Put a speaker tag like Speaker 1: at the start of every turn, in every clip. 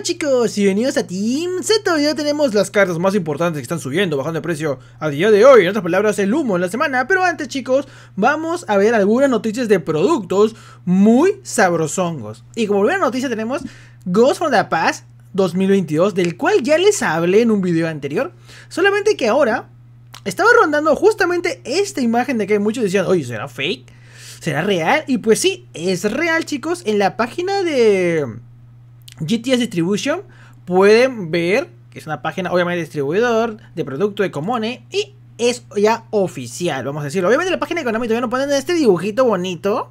Speaker 1: chicos y bienvenidos a Team Z Ya tenemos las cartas más importantes que están subiendo, bajando de precio a día de hoy En otras palabras, el humo en la semana Pero antes chicos, vamos a ver algunas noticias de productos muy sabrosongos Y como primera noticia tenemos Ghost from the Past 2022 Del cual ya les hablé en un video anterior Solamente que ahora estaba rondando justamente esta imagen de que muchos decían Oye, ¿será fake? ¿Será real? Y pues sí, es real chicos En la página de GTS Distribution pueden ver que es una página, obviamente, distribuidor de producto de Comone y es ya oficial, vamos a decirlo. Obviamente, la página económica todavía no ponen este dibujito bonito,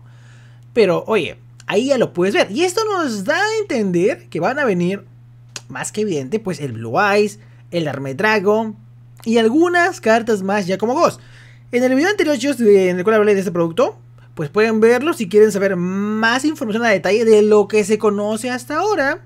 Speaker 1: pero oye, ahí ya lo puedes ver. Y esto nos da a entender que van a venir, más que evidente, pues el Blue Eyes, el Arme y algunas cartas más ya como Ghost. En el video anterior, yo, en el cual hablé de este producto, pues pueden verlo si quieren saber más información a detalle de lo que se conoce hasta ahora.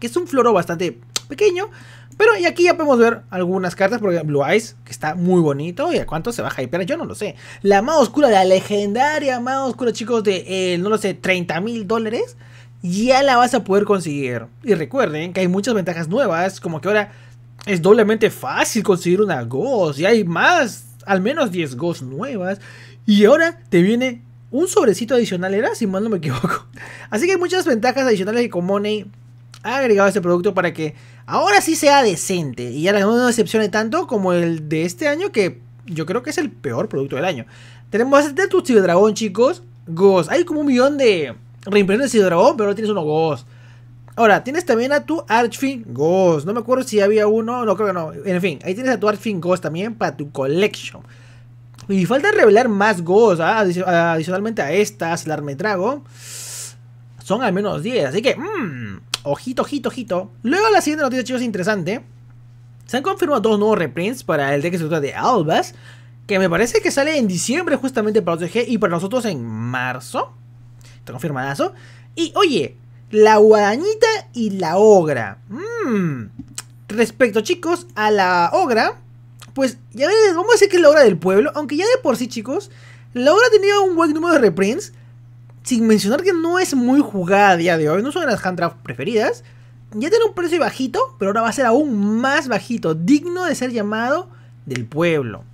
Speaker 1: Que es un floro bastante pequeño. Pero y aquí ya podemos ver algunas cartas, por Blue Eyes que está muy bonito. ¿Y a cuánto se baja a Pero Yo no lo sé. La más oscura, la legendaria más oscura, chicos, de, eh, no lo sé, 30 mil dólares. Ya la vas a poder conseguir. Y recuerden que hay muchas ventajas nuevas, como que ahora es doblemente fácil conseguir una Ghost. Y hay más, al menos 10 Ghosts nuevas. Y ahora te viene un sobrecito adicional, era, si mal no me equivoco. Así que hay muchas ventajas adicionales que Comoney ha agregado a este producto para que ahora sí sea decente y ahora no decepcione tanto como el de este año, que yo creo que es el peor producto del año. Tenemos este tu de Dragón, chicos. Ghost. Hay como un millón de reimpresiones de Dragón, pero no tienes uno Ghost. Ahora, tienes también a tu Archfin Ghost. No me acuerdo si había uno, no creo que no. En fin, ahí tienes a tu Archfin Ghost también para tu collection. Y falta revelar más cosas ¿ah? adicionalmente a estas, trago Son al menos 10, así que... Mmm, ojito, ojito, ojito. Luego la siguiente noticia, chicos, interesante. Se han confirmado dos nuevos reprints para el deck trata de Albas. Que me parece que sale en diciembre justamente para OTG y para nosotros en marzo. Está confirmadazo. Y oye, la guadañita y la ogra. Mmm, Respecto, chicos, a la ogra, pues ya ves, vamos a decir que es la obra del pueblo, aunque ya de por sí, chicos, la obra tenía un buen número de reprints, sin mencionar que no es muy jugada a día de hoy, no son las handcraft preferidas. Ya tiene un precio bajito, pero ahora va a ser aún más bajito, digno de ser llamado del pueblo.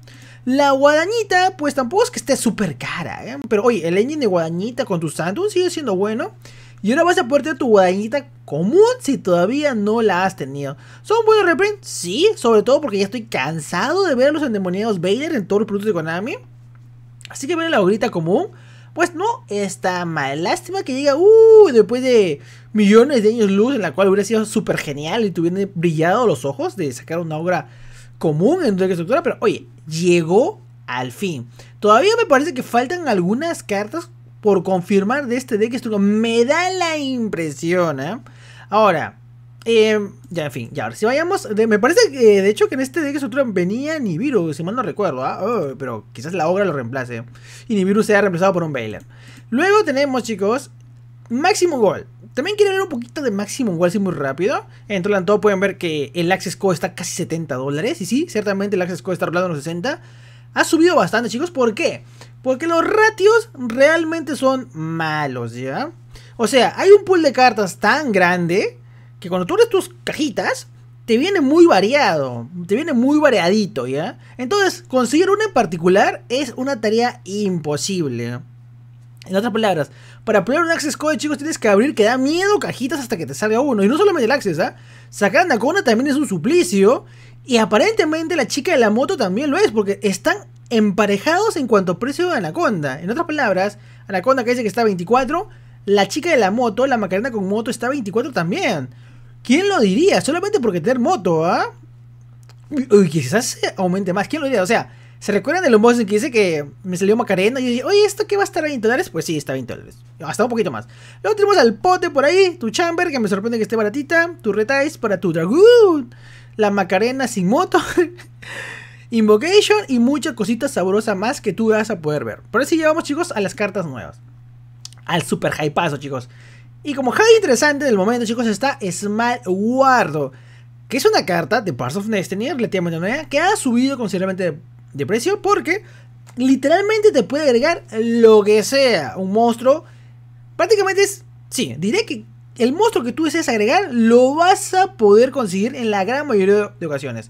Speaker 1: La guadañita, pues tampoco es que esté súper cara, ¿eh? pero oye, el engine de guadañita con tu Santum sigue siendo bueno. Y ahora vas a ponerte tu guadañita común si todavía no la has tenido. ¿Son buenos reprints? Sí, sobre todo porque ya estoy cansado de ver a los endemoniados Vader en todos los productos de Konami. Así que ver la ogrita común, pues no está mal. Lástima que llega, uh, después de millones de años luz, en la cual hubiera sido súper genial y tuviera brillado los ojos de sacar una obra común en tu estructura, pero oye, llegó al fin. Todavía me parece que faltan algunas cartas por confirmar de este deck estructura. Me da la impresión, ¿eh? Ahora, eh, ya, en fin, ya, ahora si vayamos, me parece que de hecho que en este deck estructura venía Nibiru, si mal no recuerdo, ¿ah? oh, pero quizás la Ogra lo reemplace y Nibiru sea reemplazado por un bailer. Luego tenemos, chicos, Máximo Gol. También quiero ver un poquito de Maximum Gold así muy rápido. En Toland todo pueden ver que el Access Code está casi 70 dólares. Y sí, ciertamente el Access Code está rolando en los 60. Ha subido bastante, chicos. ¿Por qué? Porque los ratios realmente son malos, ¿ya? O sea, hay un pool de cartas tan grande que cuando tú abres tus cajitas, te viene muy variado, te viene muy variadito, ¿ya? Entonces, conseguir una en particular es una tarea imposible. En otras palabras, para poner un Access Code, chicos, tienes que abrir que da miedo cajitas hasta que te salga uno. Y no solamente el Access, ¿ah? sacar Sacar Anacona también es un suplicio. Y aparentemente la chica de la moto también lo es, porque están emparejados en cuanto a precio de Anaconda. En otras palabras, Anaconda que dice que está 24, la chica de la moto, la Macarena con moto, está 24 también. ¿Quién lo diría? Solamente porque tener moto, ¿ah? Uy, quizás aumente más. ¿Quién lo diría? O sea, ¿se recuerdan de los en que dice que me salió Macarena? Y yo dije, oye, ¿esto qué va a estar a 20 dólares? Pues sí, está a 20 dólares. Hasta un poquito más. Luego tenemos al pote por ahí, tu chamber, que me sorprende que esté baratita. Tu retice para tu dragoon. La Macarena sin moto. Invocation y muchas cositas sabrosas más que tú vas a poder ver. Por eso llevamos, chicos, a las cartas nuevas. Al super high paso chicos. Y como high interesante del momento, chicos, está Small guardo Que es una carta de Parts of Destiny relativamente nueva que ha subido considerablemente de, precio porque literalmente te puede agregar lo que sea. Un monstruo. Prácticamente es. Sí, diré que el monstruo que tú desees agregar lo vas a poder conseguir en la gran mayoría de ocasiones.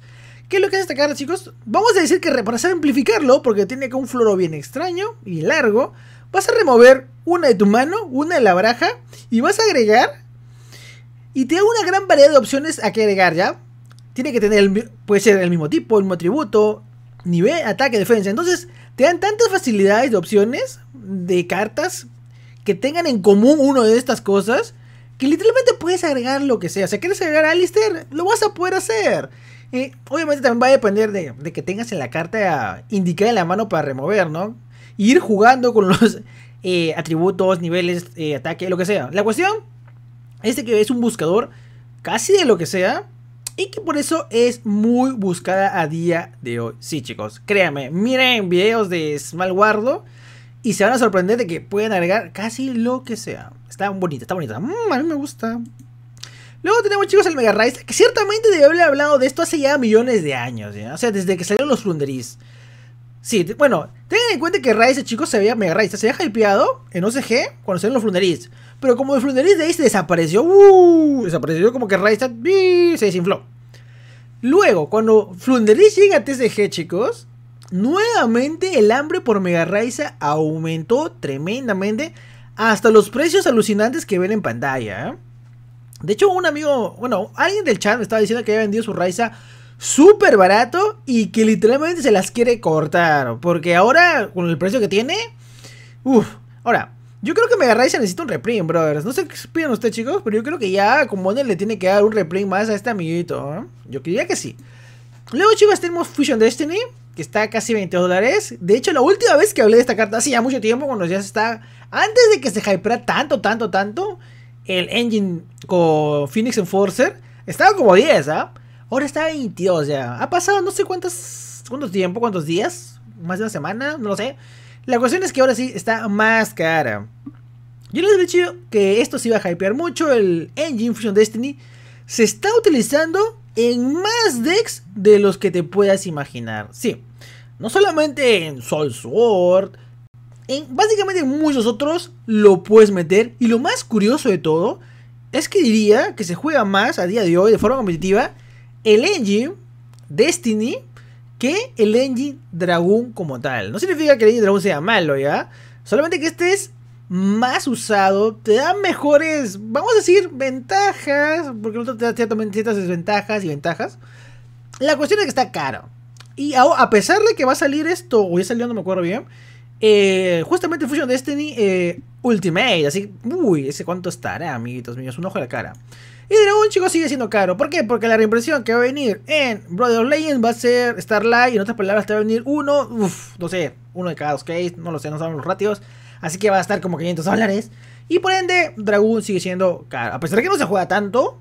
Speaker 1: ¿Qué es lo que hace esta carta, chicos? Vamos a decir que para simplificarlo, porque tiene que un floro bien extraño y largo, vas a remover una de tu mano, una de la baraja, y vas a agregar. Y te da una gran variedad de opciones a que agregar, ¿ya? Tiene que tener, el, puede ser el mismo tipo, el mismo atributo, nivel, ataque, defensa. Entonces, te dan tantas facilidades de opciones de cartas que tengan en común una de estas cosas que literalmente puedes agregar lo que sea. O sea, quieres agregar a Alistair, lo vas a poder hacer obviamente también va a depender de, que tengas en la carta indicada en la mano para remover, ¿no? ir jugando con los eh, atributos, niveles, eh, ataque, lo que sea. La cuestión es de que es un buscador casi de lo que sea. Y que por eso es muy buscada a día de hoy. Sí, chicos, créanme, miren videos de Smalwardo y se van a sorprender de que pueden agregar casi lo que sea. Está bonita, está bonita. Mm, a mí me gusta. Luego tenemos chicos el Mega Rise que ciertamente debe haber hablado de esto hace ya millones de años, ¿ya? O sea, desde que salieron los Flunderis. Sí, bueno, tengan en cuenta que Raiza, chicos, se veía, Mega Rise se había hypeado en OCG cuando salieron los Flunderis, Pero como el Flunderis de ahí se desapareció, uh, desapareció como que Raiza, se desinfló. Luego, cuando Flunderis llega a TCG, chicos, nuevamente el hambre por Mega Raiza aumentó tremendamente hasta los precios alucinantes que ven en pantalla. ¿eh? De hecho, un amigo, bueno, alguien del chat me estaba diciendo que había vendido su Raiza súper barato y que literalmente se las quiere cortar. Porque ahora, con el precio que tiene, uff. Ahora, yo creo que Mega Raiza necesita un reprint, brothers. No sé qué piden ustedes, chicos, pero yo creo que ya como le tiene que dar un reprint más a este amiguito. ¿eh? Yo quería que sí. Luego, chicos, tenemos Fusion Destiny, que está a casi 20 dólares. De hecho, la última vez que hablé de esta carta hace ya mucho tiempo, cuando ya está. Antes de que se hypera tanto, tanto, tanto el engine con Phoenix Enforcer estaba como 10, ¿ah? Ahora está 22 ya. Ha pasado no sé cuántos, cuántos tiempo, cuántos días, más de una semana, no lo sé. La cuestión es que ahora sí está más cara. Yo les he dicho que esto sí iba a hypear mucho. El Engine Fusion Destiny se está utilizando en más decks de los que te puedas imaginar. Sí, no solamente en Soul Sword básicamente muchos otros lo puedes meter. Y lo más curioso de todo es que diría que se juega más a día de hoy de forma competitiva el engine Destiny que el engine Dragon como tal. No significa que el engine Dragon sea malo, ¿ya? Solamente que este es más usado, te da mejores, vamos a decir, ventajas, porque el otro te da ciertas desventajas y ventajas. La cuestión es que está caro. Y a, a pesar de que va a salir esto, o ya salió, no me acuerdo bien, justamente eh, justamente Fusion Destiny eh, Ultimate. Así, uy, ese cuánto estará, amiguitos míos. Un ojo a la cara. Y Dragon, chicos, sigue siendo caro. ¿Por qué? Porque la reimpresión que va a venir en Brother Legends va a ser Starlight. Y en otras palabras, te va a venir uno, uff, no sé, uno de cada dos case. No lo sé, no saben los ratios. Así que va a estar como 500 dólares. Y por ende, Dragon sigue siendo caro. A pesar de que no se juega tanto.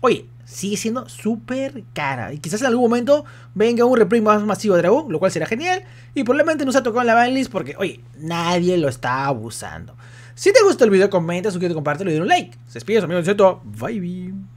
Speaker 1: Oye, sigue siendo súper cara. Y quizás en algún momento venga un reprint más masivo de Dragon, lo cual será genial. Y probablemente no se ha tocado en la banlist porque, oye, nadie lo está abusando. Si te gustó el video, comenta, suscríbete, compártelo y dale un like. Se despide su amigo Bye. bye.